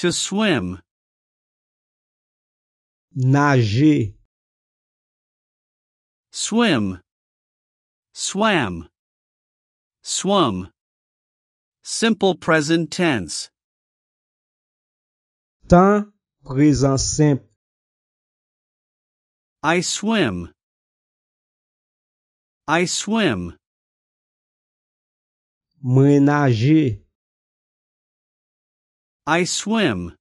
To swim. Nager. Swim. Swam. Swum. Simple present tense. Temps présent simple. I swim. I swim. Ménager. I swim.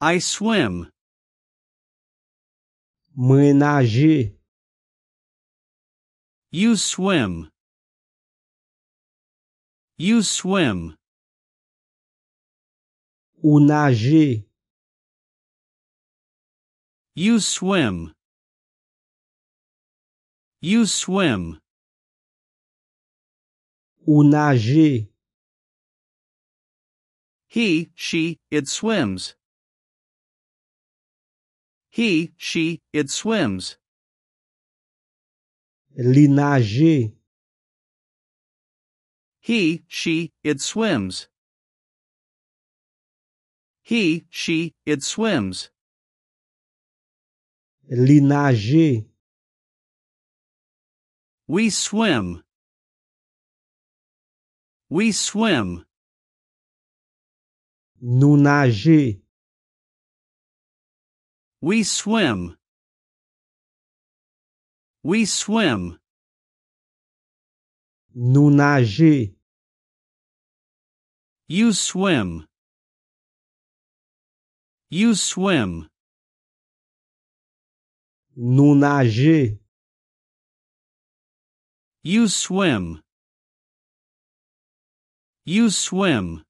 I swim. Mãe nage. You swim. You swim. O You swim. You swim. O he, she, it swims. He, she, it swims. Linager. He, she, it swims. He, she, it swims. Linager. We swim. We swim. Nous nager. We swim. We swim. Nous nager. You swim. You swim. Nous nager. You swim. You swim.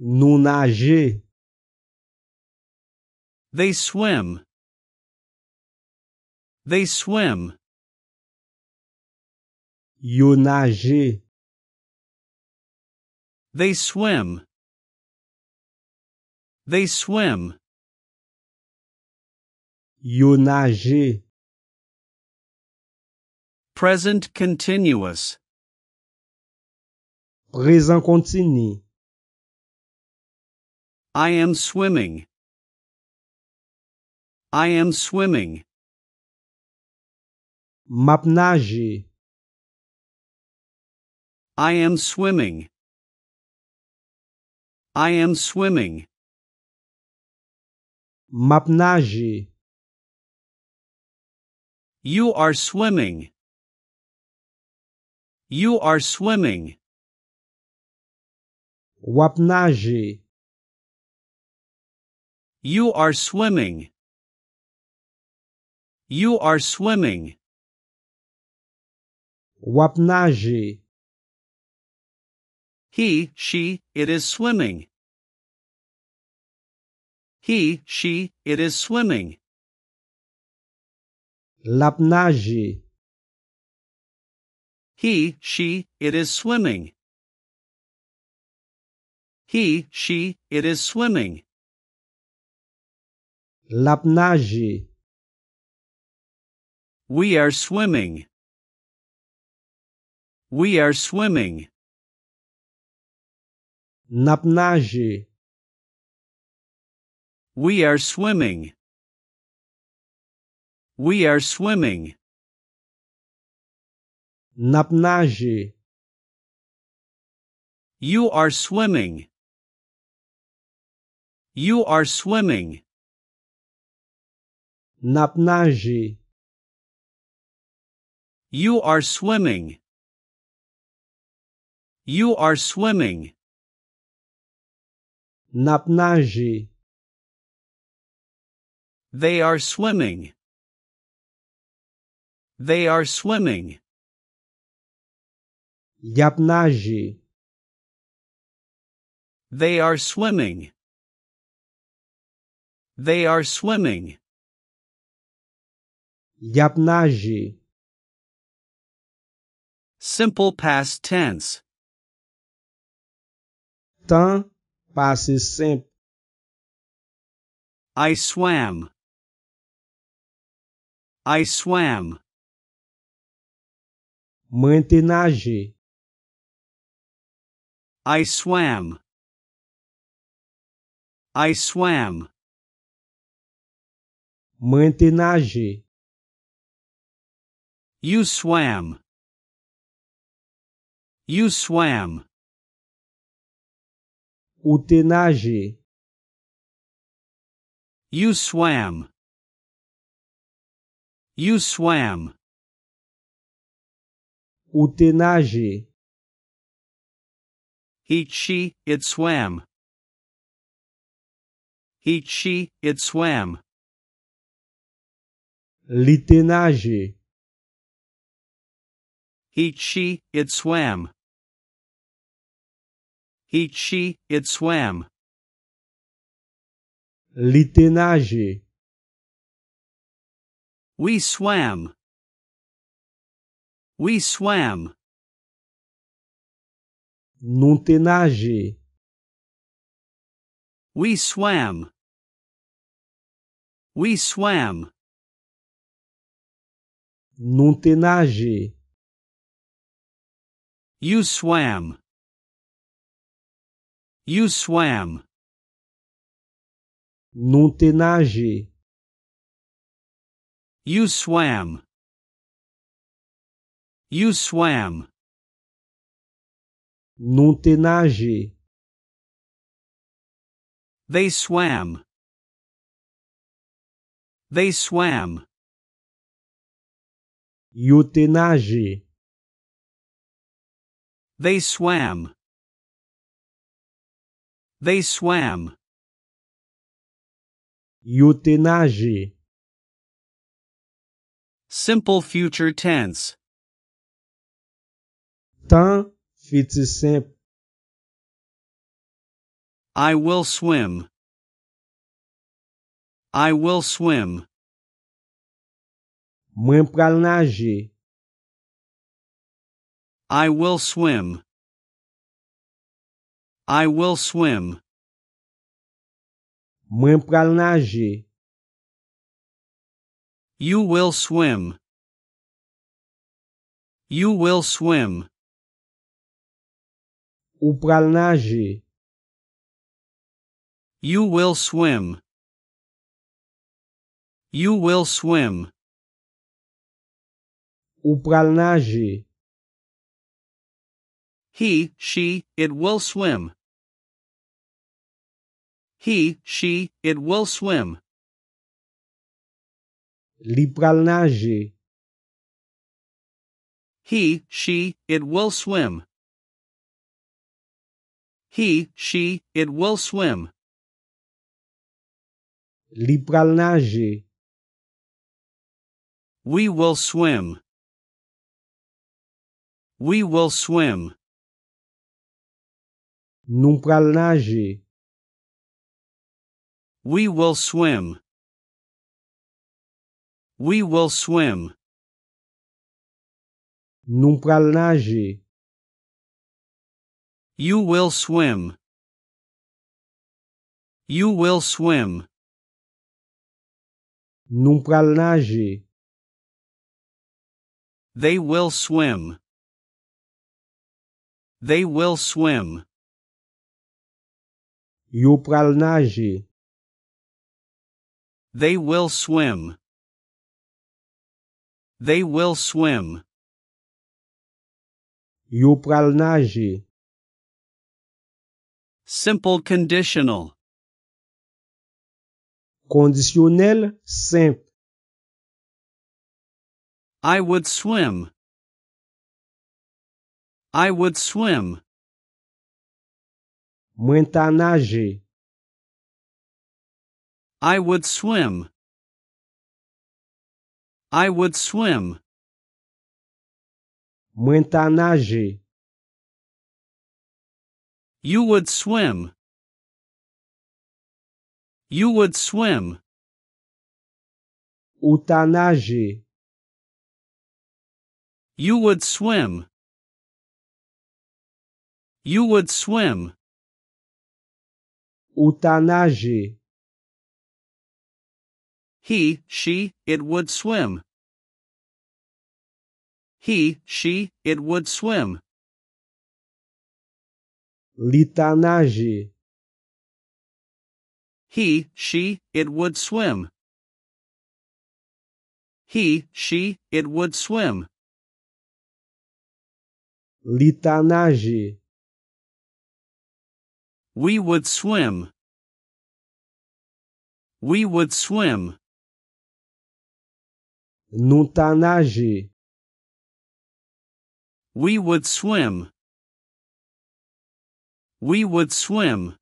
No nager. They swim. They swim. You nager. They swim. They swim. You nager. Present continuous. Présent continu. I am swimming. I am swimming. Mapnaji. I am swimming. I am swimming. Mapnaji. You are swimming. You are swimming. Wapnaji. You are swimming. You are swimming. Wapnaji. He, she, it is swimming. He, she, it is swimming. Lapnaji. He, she, it is swimming. He, she, it is swimming. Lapnage. We are swimming. We are swimming. Napnage. We are swimming. We are swimming. Napnage. You are swimming. You are swimming. Napnají. You are swimming. You are swimming. Napnají. They are swimming. They are swimming. Yapnají. They are swimming. They are swimming. Yapnaji. Simple past tense. Temps passé simple. I swam. I swam. Maintenage. I swam. I swam. Maintenage. You swam. You swam. O You swam. You swam. O He, she, it swam. He, she, it swam. Litenage. Each she, it swam. Each she, it swam. Litenage. We swam. We swam. Nontenage. We swam. We swam. Nontenage. You swam. You swam. Não te nage. You swam. You swam. Não te nage. They swam. They swam. You te nage. They swam. They swam. Utenage. Simple future tense. Tan futur simple. I will swim. I will swim. Mwen pral nager. I will swim. I will swim. Mwen pral nager. You will swim. You will swim. Ou pral You will swim. You will swim. Ou pral he, she, it will swim. He, she, it will swim. Li pral nager. He, she, it will swim. He, she, it will swim. Li pral nager. We will swim. We will swim. Num pral We will swim. We will swim. Num pral You will swim. You will swim. Num pral They will swim. They will swim. Yo pral nage. They will swim. They will swim. Yo pral nage. Simple conditional. Conditionnel simple. I would swim. I would swim. Muita I would swim. I would swim. Muita You would swim. You would swim. Utanage. You would swim. You would swim utanaji. He, she, it would swim. He, she, it would swim. Litanaji. He, she, it would swim. He, she, it would swim. Litanaji. We would swim. We would swim. Nutanaji. We would swim. We would swim.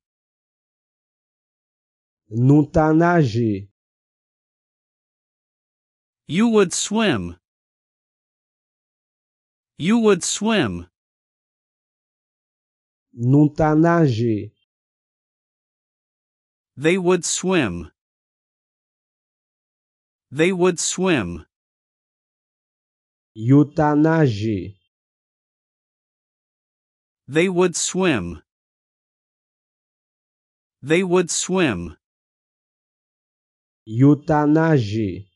Nutanaji. You would swim. You would swim. Nutanaji. They would swim. They would swim. Yutanaji. They would swim. They would swim. Yutanaji.